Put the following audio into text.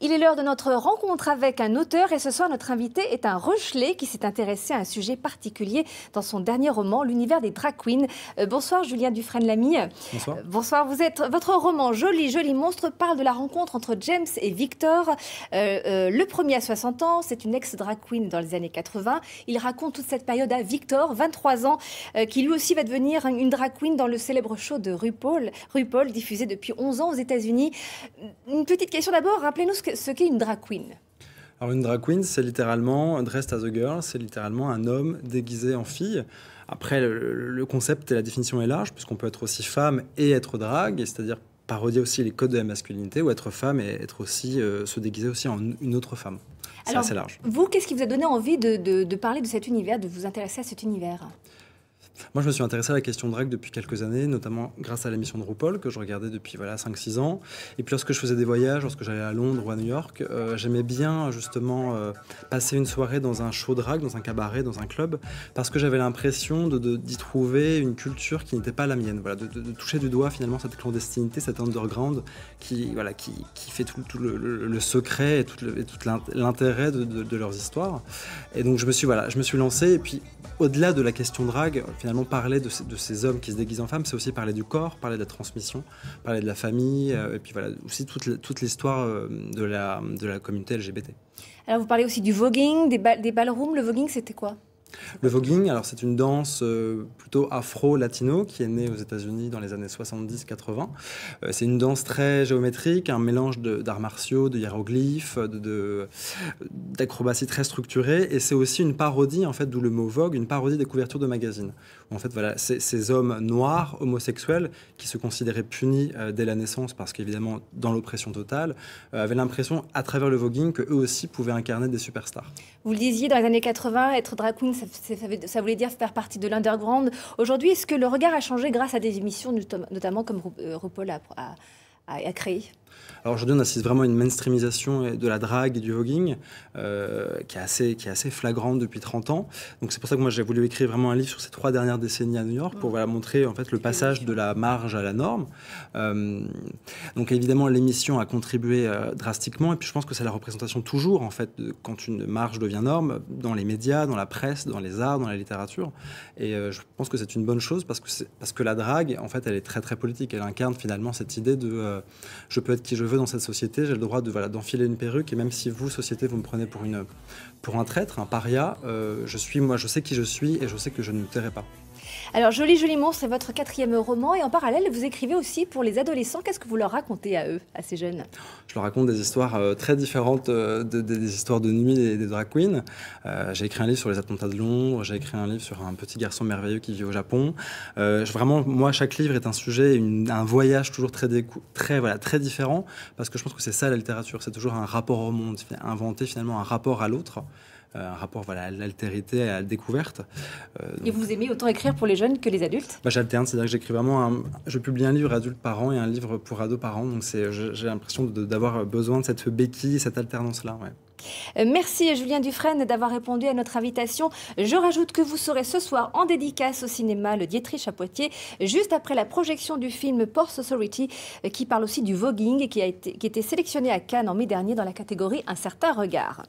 Il est l'heure de notre rencontre avec un auteur et ce soir notre invité est un Rochelet qui s'est intéressé à un sujet particulier dans son dernier roman, l'univers des drag queens. Euh, bonsoir Julien Dufresne-Lamy. Bonsoir. Euh, bonsoir, vous êtes votre roman Joli Joli Monstre parle de la rencontre entre James et Victor. Euh, le premier à 60 ans, c'est une ex-drag queen dans les années 80. Il raconte toute cette période à Victor, 23 ans, qui lui aussi va devenir une drag queen dans le célèbre show de RuPaul, RuPaul diffusé depuis 11 ans aux États-Unis. Une petite question d'abord, rappelez-nous ce que ce qu'est une drag queen alors une drag queen, c'est littéralement dressed as a girl, c'est littéralement un homme déguisé en fille. Après, le, concept et la définition est large, puisqu'on peut être aussi femme et être drague, c'est-à-dire parodier aussi les codes de la masculinité, ou être femme et être aussi, euh, se déguiser aussi en une autre femme. C'est assez large. Vous, qu'est-ce qui vous a donné envie de parler de cet univers, de vous intéresser à cet univers moi, je me suis intéressé à la question drague depuis quelques années, notamment grâce à l'émission de RuPaul que je regardais depuis voilà 5-6 ans. Et puis lorsque je faisais des voyages, lorsque j'allais à Londres ou à New York, euh, j'aimais bien justement euh, passer une soirée dans un show drague, dans un cabaret, dans un club, parce que j'avais l'impression de, d'y trouver une culture qui n'était pas la mienne. Voilà, de, toucher du doigt finalement cette clandestinité, cet underground qui voilà qui, qui fait tout, le, secret et tout, l'intérêt de, leurs histoires. Et donc je me suis voilà, je me suis lancé. Et puis au-delà de la question drague, finalement, parler de, ces hommes qui se déguisent en femmes, c'est aussi parler du corps, parler de la transmission, parler de la famille, euh, et puis voilà, aussi toute, l'histoire euh, de la, communauté LGBT. Alors vous parlez aussi du voguing, des, des ballrooms. Le voguing, c'était quoi le voguing, alors c'est une danse euh, plutôt afro-latino qui est née aux États-Unis dans les années 70-80. Euh, c'est une danse très géométrique, un mélange d'arts martiaux, de hiéroglyphes, d'acrobatie très structurées. Et c'est aussi une parodie, en fait, d'où le mot vogue, une parodie des couvertures de magazines. En fait, voilà, ces hommes noirs, homosexuels, qui se considéraient punis euh, dès la naissance parce qu'évidemment, dans l'oppression totale, avaient l'impression, à travers le voguing, qu'eux aussi pouvaient incarner des superstars. Vous le disiez, dans les années 80, être drag queen, ça, voulait dire faire partie de l'underground. Aujourd'hui, est-ce que le regard a changé grâce à des émissions, notamment comme euh, RuPaul a créé alors aujourd'hui, on assiste vraiment à une mainstreamisation de la drague et du voguing euh, qui, est assez, qui est assez flagrante depuis 30 ans. Donc c'est pour ça que moi j'ai voulu écrire vraiment un livre sur ces trois dernières décennies à New York pour voilà, montrer en fait le passage de la marge à la norme. Euh, donc évidemment, l'émission a contribué euh, drastiquement et puis je pense que c'est la représentation toujours en fait de, quand une marge devient norme dans les médias, dans la presse, dans les arts, dans la littérature. Et je pense que c'est une bonne chose parce que, parce que la drague, en fait, elle est très très politique. Elle incarne finalement cette idée de je peux être qui je veux dans cette société, j'ai le droit de voilà d'enfiler une perruque et même si vous société vous me prenez pour une pour un traître, un paria, euh, je suis moi, je sais qui je suis et je sais que je ne me tairai pas. Alors, Joli Joli Monstre, c'est votre quatrième roman et en parallèle, vous écrivez aussi pour les adolescents. Qu'est-ce que vous leur racontez à eux, à ces jeunes Je leur raconte des histoires euh, très différentes euh, des, histoires de nuit et des drag queens. Euh, j'ai écrit un livre sur les attentats de Londres, j'ai écrit un livre sur un petit garçon merveilleux qui vit au Japon. vraiment, moi, chaque livre est un sujet, un voyage toujours très, très différent parce que je pense que c'est ça la littérature, c'est toujours un rapport au monde, inventer finalement un rapport à l'autre. Euh, un rapport voilà, à l'altérité, à la découverte. Euh, et vous aimez autant écrire pour les jeunes que les adultes bah, J'alterne, c'est-à-dire que j'écris vraiment, je publie un livre adulte par an et un livre pour ados par an, donc j'ai l'impression d'avoir besoin de cette béquille, cette alternance-là. Euh, merci Julien Dufresne d'avoir répondu à notre invitation. Je rajoute que vous serez ce soir en dédicace au cinéma Le Dietrich à Poitiers, juste après la projection du film Port Society, qui parle aussi du voguing, qui, a été, sélectionné à Cannes en mai dernier dans la catégorie Un certain regard.